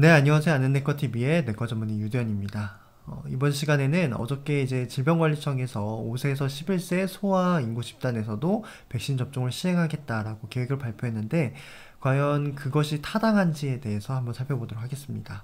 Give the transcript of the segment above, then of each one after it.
네, 안녕하세요. 아는 네커 TV의 내과 전문의 유대현입니다. 어, 이번 시간에는 어저께 이제 질병관리청에서 5세에서 11세 소아 인구 집단에서도 백신 접종을 시행하겠다라고 계획을 발표했는데 과연 그것이 타당한지에 대해서 한번 살펴보도록 하겠습니다.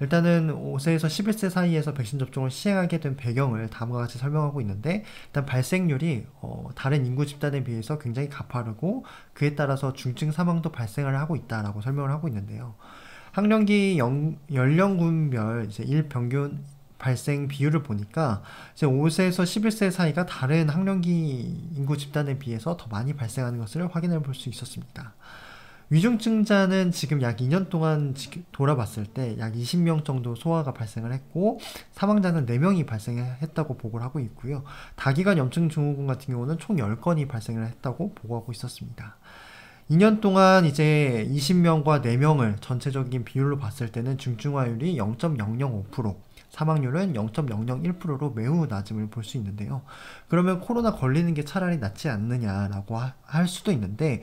일단은 5세에서 11세 사이에서 백신 접종을 시행하게 된 배경을 다음과 같이 설명하고 있는데 일단 발생률이 어, 다른 인구 집단에 비해서 굉장히 가파르고 그에 따라서 중증 사망도 발생을 하고 있다라고 설명을 하고 있는데요. 학령기 영, 연령군별 이제 일 평균 발생 비율을 보니까 이제 5세에서 11세 사이가 다른 학령기 인구 집단에 비해서 더 많이 발생하는 것을 확인해 볼 수 있었습니다. 위중증자는 지금 약 2년 동안 돌아봤을 때 약 20명 정도 소아가 발생을 했고 사망자는 4명이 발생했다고 보고를 하고 있고요. 다기관 염증 증후군 같은 경우는 총 10건이 발생을 했다고 보고하고 있었습니다. 2년 동안 이제 20명과 4명을 전체적인 비율로 봤을 때는 중증화율이 0.005%, 사망률은 0.001%로 매우 낮음을 볼 수 있는데요. 그러면 코로나 걸리는 게 차라리 낫지 않느냐라고 하, 할 수도 있는데,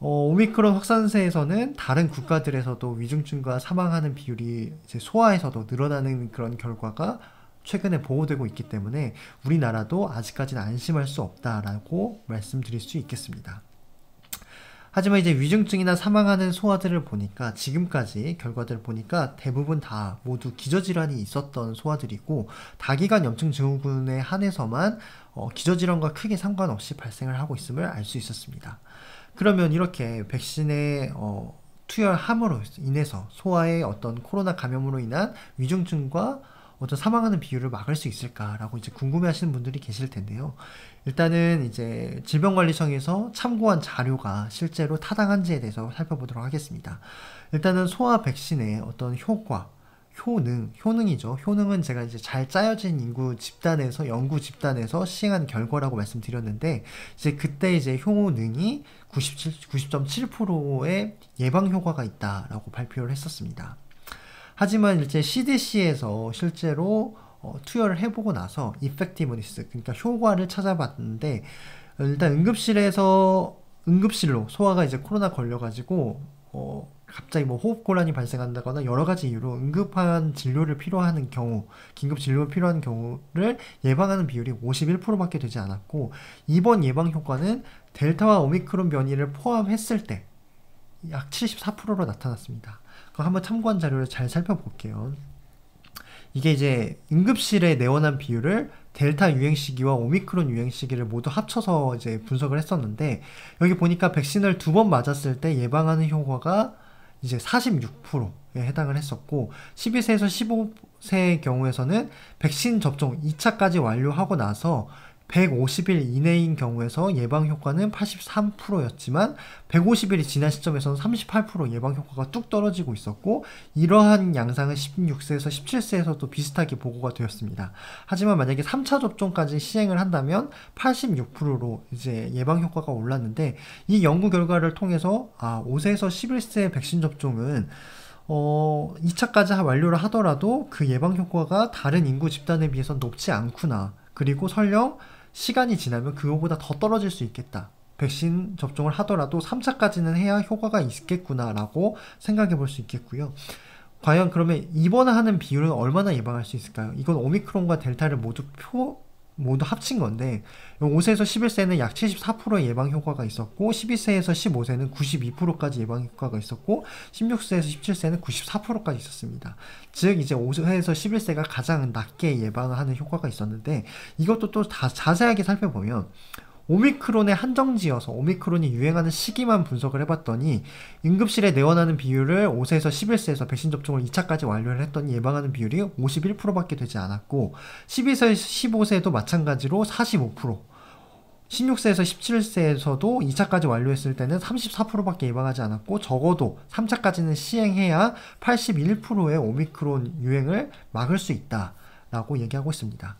어, 오미크론 확산세에서는 다른 국가들에서도 위중증과 사망하는 비율이 이제 소아에서도 늘어나는 그런 결과가 최근에 보고되고 있기 때문에 우리나라도 아직까지는 안심할 수 없다라고 말씀드릴 수 있겠습니다. 하지만 이제 위중증이나 사망하는 소아들을 보니까 지금까지 결과들을 보니까 대부분 다 모두 기저질환이 있었던 소아들이고 다기관 염증 증후군에 한해서만 어, 기저질환과 크게 상관없이 발생을 하고 있음을 알 수 있었습니다. 그러면 이렇게 백신의 어, 투여함으로 인해서 소아의 어떤 코로나 감염으로 인한 위중증과 어떤 사망하는 비율을 막을 수 있을까라고 이제 궁금해하시는 분들이 계실 텐데요. 일단은 이제 질병관리청에서 참고한 자료가 실제로 타당한지에 대해서 살펴보도록 하겠습니다. 일단은 소아 백신의 어떤 효과, 효능, 효능이죠. 효능은 제가 이제 잘 짜여진 인구 집단에서 연구 집단에서 시행한 결과라고 말씀드렸는데 이제 그때 이제 효능이 97, 90.7%의 예방 효과가 있다라고 발표를 했었습니다. 하지만 이제 CDC에서 실제로 어, 투여를 해보고 나서 이펙티브니스 그러니까 효과를 찾아봤는데 일단 응급실에서 응급실로 소아가 이제 코로나 걸려가지고 어, 갑자기 뭐 호흡 곤란이 발생한다거나 여러 가지 이유로 응급한 진료를 필요하는 경우, 긴급 진료를 필요하는 경우를 예방하는 비율이 51%밖에 되지 않았고 이번 예방 효과는 델타와 오미크론 변이를 포함했을 때 약 74%로 나타났습니다. 그거 한번 참고한 자료를 잘 살펴볼게요. 이게 이제 응급실에 내원한 비율을 델타 유행 시기와 오미크론 유행 시기를 모두 합쳐서 이제 분석을 했었는데 여기 보니까 백신을 두 번 맞았을 때 예방하는 효과가 이제 46%에 해당을 했었고 12세에서 15세 경우에서는 백신 접종 2차까지 완료하고 나서 150일 이내인 경우에서 예방 효과는 83%였지만 150일이 지난 시점에서는 38% 예방 효과가 뚝 떨어지고 있었고 이러한 양상은 16세에서 17세에서도 비슷하게 보고가 되었습니다. 하지만 만약에 3차 접종까지 시행을 한다면 86%로 이제 예방 효과가 올랐는데 이 연구 결과를 통해서 아 5세에서 11세 백신 접종은 어, 2차까지 완료를 하더라도 그 예방 효과가 다른 인구 집단에 비해서 높지 않구나. 그리고 설령 시간이 지나면 그거보다 더 떨어질 수 있겠다. 백신 접종을 하더라도 3차까지는 해야 효과가 있겠구나라고 생각해 볼 수 있겠고요. 과연 그러면 입원하는 비율은 얼마나 예방할 수 있을까요? 이건 오미크론과 델타를 모두 표, 모두 합친 건데 5세에서 11세는 약 74%의 예방 효과가 있었고 12세에서 15세는 92%까지 예방 효과가 있었고 16세에서 17세는 94%까지 있었습니다. 즉 이제 5세에서 11세가 가장 낮게 예방하는 효과가 있었는데 이것도 또다 자세하게 살펴보면 오미크론의 한정지어서 오미크론이 유행하는 시기만 분석을 해봤더니 응급실에 내원하는 비율을 5세에서 11세에서 백신 접종을 2차까지 완료를 했더니 예방하는 비율이 51%밖에 되지 않았고 12세에서 15세도 마찬가지로 45% 16세에서 17세에서도 2차까지 완료했을 때는 34%밖에 예방하지 않았고 적어도 3차까지는 시행해야 81%의 오미크론 유행을 막을 수 있다라고 얘기하고 있습니다.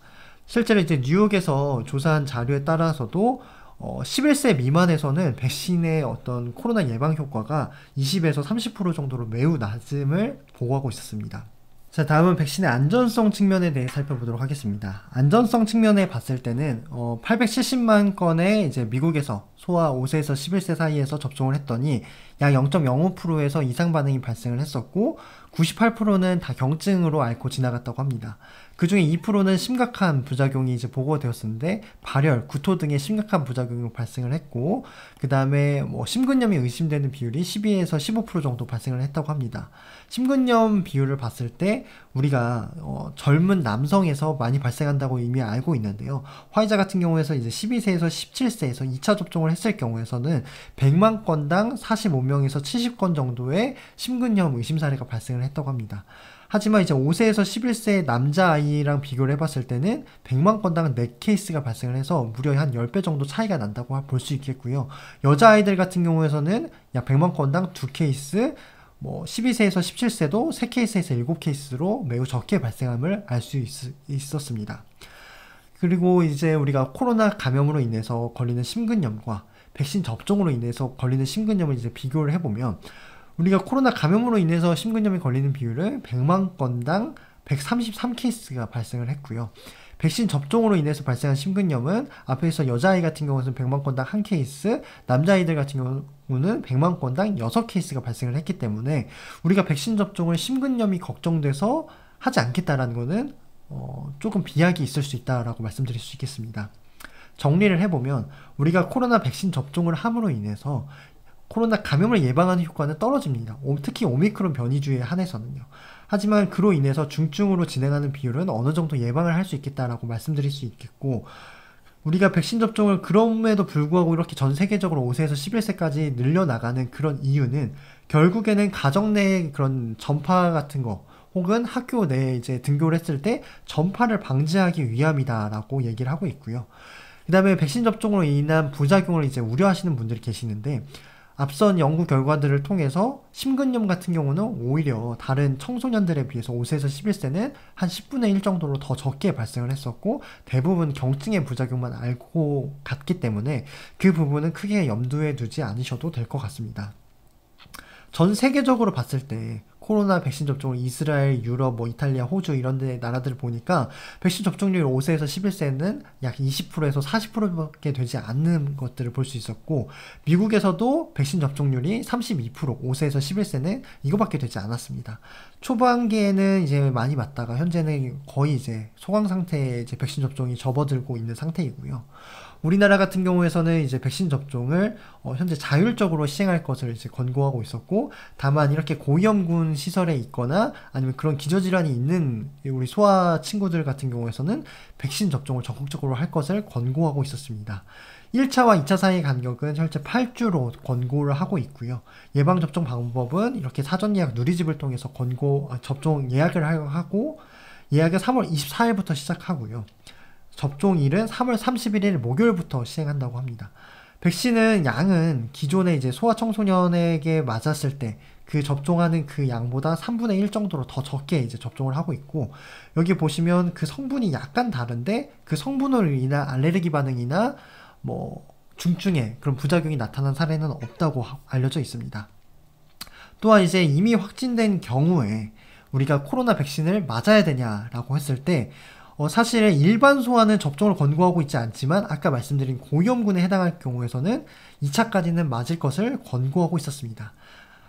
실제로 이제 뉴욕에서 조사한 자료에 따라서도 어, 11세 미만에서는 백신의 어떤 코로나 예방 효과가 20에서 30% 정도로 매우 낮음을 보고하고 있었습니다. 자, 다음은 백신의 안전성 측면에 대해 살펴보도록 하겠습니다. 안전성 측면에 봤을 때는 어, 870만 건의 이제 미국에서 소아 5세에서 11세 사이에서 접종을 했더니 약 0.05%에서 이상 반응이 발생을 했었고 98%는 다 경증으로 앓고 지나갔다고 합니다. 그 중에 2%는 심각한 부작용이 이제 보고가 되었었는데 발열, 구토 등의 심각한 부작용이 발생을 했고 그 다음에 뭐 심근염이 의심되는 비율이 12에서 15% 정도 발생을 했다고 합니다. 심근염 비율을 봤을 때 우리가 어, 젊은 남성에서 많이 발생한다고 이미 알고 있는데요. 화이자 같은 경우에서 이제 12세에서 17세에서 2차 접종을 했을 경우에서는 100만 건당 45명에서 70건 정도의 심근염 의심 사례가 발생을 했습니다. 했다고 합니다. 하지만 이제 5세에서 11세 남자아이랑 비교를 해봤을 때는 100만 건당 4케이스가 발생을 해서 무려 한 10배 정도 차이가 난다고 볼 수 있겠고요. 여자아이들 같은 경우에는약 100만 건당 2케이스, 뭐 12세에서 17세도 3케이스에서 7케이스로 매우 적게 발생함을 알 수 있었습니다. 그리고 이제 우리가 코로나 감염으로 인해서 걸리는 심근염과 백신 접종으로 인해서 걸리는 심근염을 이제 비교를 해보면 우리가 코로나 감염으로 인해서 심근염이 걸리는 비율은 100만 건당 133케이스가 발생을 했고요. 백신 접종으로 인해서 발생한 심근염은 앞에서 여자아이 같은 경우는 100만 건당 1케이스, 남자아이들 같은 경우는 100만 건당 6케이스가 발생을 했기 때문에 우리가 백신 접종을 심근염이 걱정돼서 하지 않겠다라는 거는 어, 조금 비약이 있을 수 있다라고 말씀드릴 수 있겠습니다. 정리를 해보면 우리가 코로나 백신 접종을 함으로 인해서 코로나 감염을 예방하는 효과는 떨어집니다. 특히 오미크론 변이주에 한해서는요. 하지만 그로 인해서 중증으로 진행하는 비율은 어느 정도 예방을 할 수 있겠다라고 말씀드릴 수 있겠고 우리가 백신 접종을 그럼에도 불구하고 이렇게 전 세계적으로 5세에서 11세까지 늘려나가는 그런 이유는 결국에는 가정 내에 그런 전파 같은 거 혹은 학교 내에 이제 등교를 했을 때 전파를 방지하기 위함이다라고 얘기를 하고 있고요. 그 다음에 백신 접종으로 인한 부작용을 이제 우려하시는 분들이 계시는데 앞선 연구 결과들을 통해서 심근염 같은 경우는 오히려 다른 청소년들에 비해서 5세에서 11세는 한 10분의 1 정도로 더 적게 발생을 했었고 대부분 경증의 부작용만 알고 갔기 때문에 그 부분은 크게 염두에 두지 않으셔도 될 것 같습니다. 전 세계적으로 봤을 때 코로나 백신 접종을 이스라엘, 유럽, 뭐 이탈리아, 호주 이런 데 나라들을 보니까 백신 접종률 이 5세에서 11세는 약 20%에서 40%밖에 되지 않는 것들을 볼 수 있었고 미국에서도 백신 접종률이 32% 5세에서 11세는 이거밖에 되지 않았습니다. 초반기에는 이제 많이 맞다가 현재는 거의 이제 소강 상태에 이제 백신 접종이 접어들고 있는 상태이고요. 우리나라 같은 경우에서는 이제 백신 접종을 어, 현재 자율적으로 시행할 것을 이제 권고하고 있었고 다만 이렇게 고위험군 시설에 있거나 아니면 그런 기저질환이 있는 우리 소아 친구들 같은 경우에서는 백신 접종을 적극적으로 할 것을 권고하고 있었습니다. 1차와 2차 사이의 간격은 현재 8주로 권고를 하고 있고요. 예방접종 방법은 이렇게 사전 예약 누리집을 통해서 권고, 아, 접종 예약을 하고 예약은 3월 24일부터 시작하고요. 접종일은 3월 31일 목요일부터 시행한다고 합니다. 백신은 양은 기존에 이제 소아청소년에게 맞았을 때 그 접종하는 그 양보다 3분의 1 정도로 더 적게 이제 접종을 하고 있고 여기 보시면 그 성분이 약간 다른데 그 성분으로 인한 알레르기 반응이나 뭐 중증의 그런 부작용이 나타난 사례는 없다고 알려져 있습니다. 또한 이제 이미 확진된 경우에 우리가 코로나 백신을 맞아야 되냐라고 했을 때 어, 사실 일반 소아는 접종을 권고하고 있지 않지만 아까 말씀드린 고위험군에 해당할 경우에서는 2차까지는 맞을 것을 권고하고 있었습니다.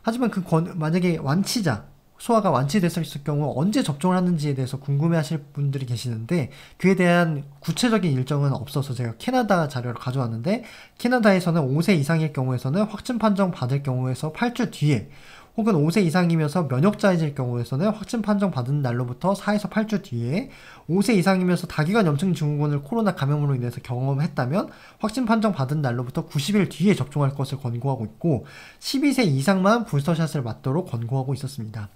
하지만 그 권, 만약에 완치자, 소아가 완치됐을 경우 언제 접종을 하는지에 대해서 궁금해하실 분들이 계시는데 그에 대한 구체적인 일정은 없어서 제가 캐나다 자료를 가져왔는데 캐나다에서는 5세 이상일 경우에는 확진 판정 받을 경우에서 8주 뒤에 혹은 5세 이상이면서 면역자이질 경우에서는 확진 판정 받은 날로부터 4에서 8주 뒤에 5세 이상이면서 다기관 염증 증후군을 코로나 감염으로 인해서 경험했다면 확진 판정 받은 날로부터 90일 뒤에 접종할 것을 권고하고 있고 12세 이상만 부스터샷을 맞도록 권고하고 있었습니다.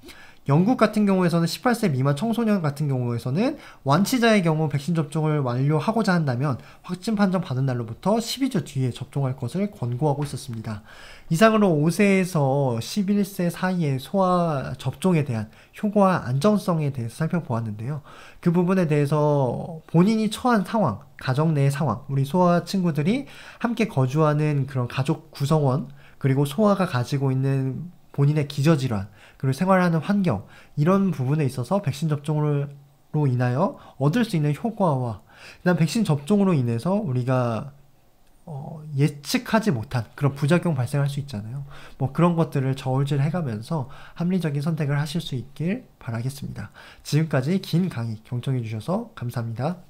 영국 같은 경우에서는 18세 미만 청소년 같은 경우에서는 완치자의 경우 백신 접종을 완료하고자 한다면 확진 판정 받은 날로부터 12주 뒤에 접종할 것을 권고하고 있었습니다. 이상으로 5세에서 11세 사이의 소아 접종에 대한 효과와 안정성에 대해서 살펴보았는데요. 그 부분에 대해서 본인이 처한 상황, 가정 내의 상황, 우리 소아 친구들이 함께 거주하는 그런 가족 구성원, 그리고 소아가 가지고 있는 본인의 기저질환, 그리고 생활하는 환경 이런 부분에 있어서 백신 접종으로 인하여 얻을 수 있는 효과와 그다음 백신 접종으로 인해서 우리가 어, 예측하지 못한 그런 부작용 발생할 수 있잖아요. 뭐 그런 것들을 저울질 해가면서 합리적인 선택을 하실 수 있길 바라겠습니다. 지금까지 긴 강의 경청해 주셔서 감사합니다.